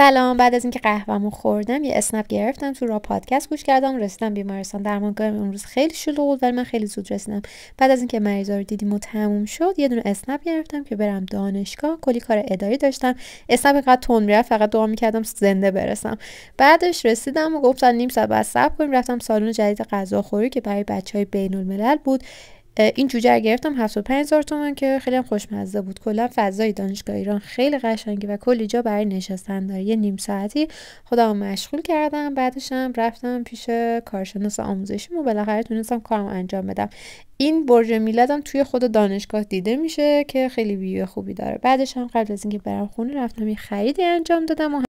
سلام بعد از اینکه قهوهمو خوردم یه اسنپ گرفتم تو را پادکست گوش کردم رسیدم بیمارستان درمانگاه امروز خیلی شلوغ بود ولی من خیلی زود رسیدم بعد از اینکه مریضا رو دیدیم و تموم شد یه دونه اسنپ گرفتم که برم دانشگاه کلی کار اداری داشتم اسنپ انقدر تون فقط دعا میکردم زنده برسم بعدش رسیدم و گفتن نیم ساعت بعد صبر کنیم رفتم سالن جدید غذاخوری که برای بچه های بود این جوجه گرفتم 75000 تومن که خیلی هم خوشمزه بود کلا فضای دانشگاه ایران خیلی قشنگه و کلی جا برای نشستن داره یه نیم ساعتی خودم مشغول کردم بعدشم رفتم پیش کارشناس آموزشی و بالاخره تونستم کارم انجام بدم این برج میلادم توی خود دانشگاه دیده میشه که خیلی ویو خوبی داره بعدش هم قبل از اینکه برم خونه رفتم یه خریدی انجام دادم